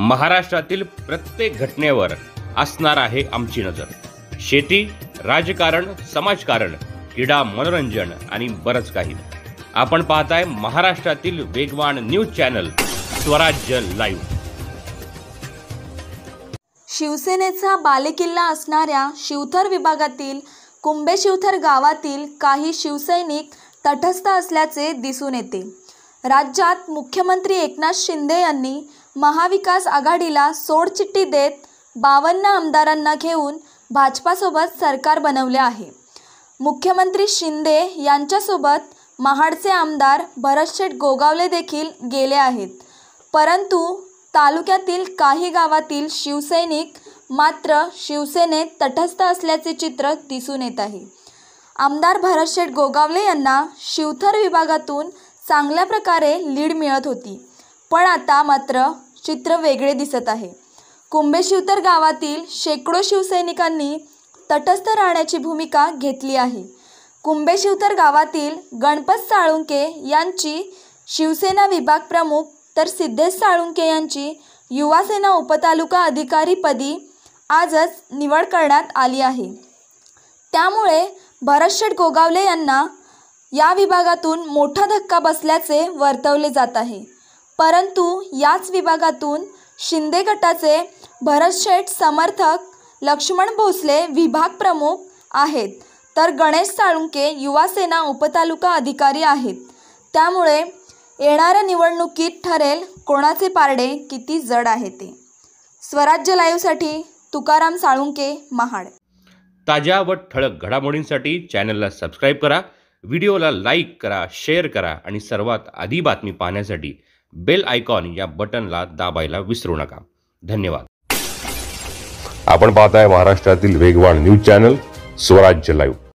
महाराष्ट्रातील प्रत्येक घटनेवर असणार आहे आमची नजर शेती राजकारण समाजकारण क्रीडा मनोरंजन आणि बरंच काही आपण पाहताय महाराष्ट्रातील वेगवान न्यूज चॅनल स्वराज्य लाईव्ह शिवसेनेचा बालेकिल्ला असणाऱ्या शिवथर विभागातील कुंभे शिवथर गावातील काही शिवसैनिक तटस्थ असल्याचे दिसून येते राज्यात मुख्यमंत्री एकनाथ शिंदे यांनी महाविकास आघाडीला सोडचिठ्ठी देत बावन्न आमदारांना घेऊन भाजपासोबत सरकार बनवले आहे मुख्यमंत्री शिंदे यांच्यासोबत महाडचे आमदार भरतशेठ गोगावले देखील गेले आहेत परंतु तालुक्यातील काही गावातील शिवसैनिक मात्र शिवसेनेत तटस्थ असल्याचे चित्र दिसून येत आहे आमदार भरतशेठ गोगावले यांना शिवथर विभागातून चांगल्या प्रकारे लीड मिळत होती पण आता मात्र चित्र वेगळे दिसत आहे कुंभेशिवतर गावातील शेकडो शिवसैनिकांनी तटस्थ राहण्याची भूमिका घेतली आहे कुंभेशिवतर गावातील गणपत साळुंके यांची शिवसेना विभाग प्रमुख तर सिद्धेश साळुंके यांची युवासेना उपतालुका अधिकारीपदी आजच निवड करण्यात आली आहे त्यामुळे भरतशेठ गोगावले यांना या विभागातून मोठा धक्का बसल्याचे वर्तवले जात आहे परंतु याच विभागातून शिंदे गटाचे भरतशेठ समर्थक लक्ष्मण भोसले विभाग प्रमुख आहेत तर गणेश साळुंके युवासेना उपतालुका अधिकारी आहेत त्यामुळे येणाऱ्या निवडणुकीत ठरेल कोणाचे पारडे किती जड आहे ते स्वराज्य लाईव्हसाठी तुकाराम साळुंके महाड ताज्या व ठळक घडामोडींसाठी चॅनलला सबस्क्राईब करा व्हिडिओला लाईक करा शेअर करा आणि सर्वात आधी बातमी पाहण्यासाठी बेल आयकॉन या बटनला दाबायला विसरू नका धन्यवाद आपण पाहताय महाराष्ट्रातील वेगवान न्यूज चॅनल स्वराज्य लाईव्ह